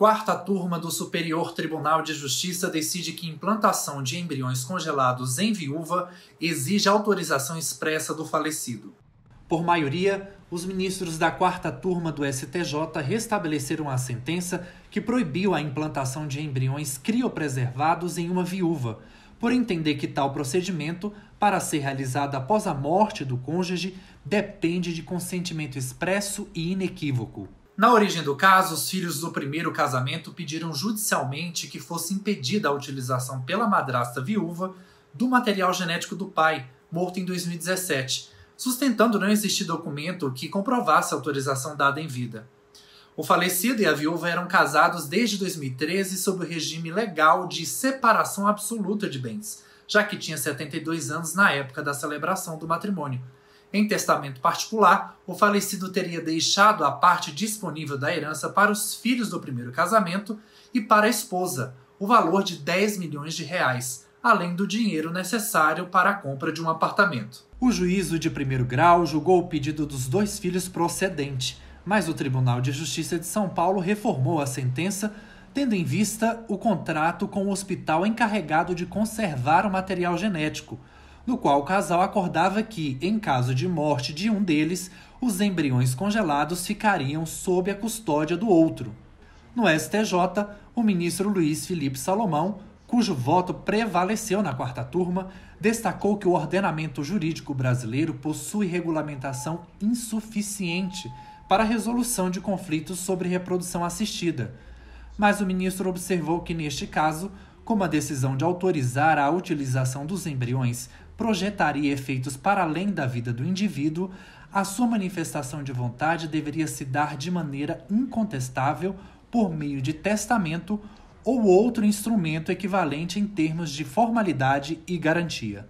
Quarta turma do Superior Tribunal de Justiça decide que implantação de embriões congelados em viúva exige autorização expressa do falecido. Por maioria, os ministros da quarta turma do STJ restabeleceram a sentença que proibiu a implantação de embriões criopreservados em uma viúva, por entender que tal procedimento, para ser realizado após a morte do cônjuge, depende de consentimento expresso e inequívoco. Na origem do caso, os filhos do primeiro casamento pediram judicialmente que fosse impedida a utilização pela madrasta viúva do material genético do pai, morto em 2017, sustentando não existir documento que comprovasse a autorização dada em vida. O falecido e a viúva eram casados desde 2013 sob o regime legal de separação absoluta de bens, já que tinha 72 anos na época da celebração do matrimônio em testamento particular, o falecido teria deixado a parte disponível da herança para os filhos do primeiro casamento e para a esposa, o valor de 10 milhões de reais, além do dinheiro necessário para a compra de um apartamento. O juízo de primeiro grau julgou o pedido dos dois filhos procedente, mas o Tribunal de Justiça de São Paulo reformou a sentença, tendo em vista o contrato com o hospital encarregado de conservar o material genético no qual o casal acordava que, em caso de morte de um deles, os embriões congelados ficariam sob a custódia do outro. No STJ, o ministro Luiz Felipe Salomão, cujo voto prevaleceu na quarta turma, destacou que o ordenamento jurídico brasileiro possui regulamentação insuficiente para a resolução de conflitos sobre reprodução assistida. Mas o ministro observou que, neste caso, como a decisão de autorizar a utilização dos embriões projetaria efeitos para além da vida do indivíduo, a sua manifestação de vontade deveria se dar de maneira incontestável por meio de testamento ou outro instrumento equivalente em termos de formalidade e garantia.